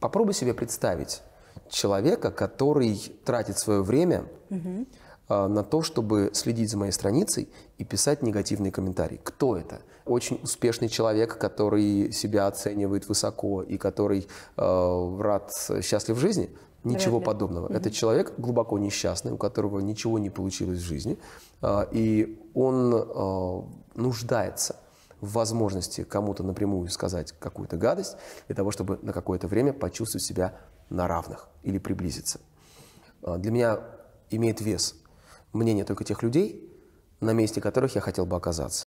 Попробуй себе представить человека, который тратит свое время угу. на то, чтобы следить за моей страницей и писать негативные комментарии. Кто это? Очень успешный человек, который себя оценивает высоко и который э, рад, счастлив в жизни. Ничего подобного. Угу. Это человек глубоко несчастный, у которого ничего не получилось в жизни, э, и он э, нуждается возможности кому-то напрямую сказать какую-то гадость для того, чтобы на какое-то время почувствовать себя на равных или приблизиться. А, для меня имеет вес мнение только тех людей, на месте которых я хотел бы оказаться.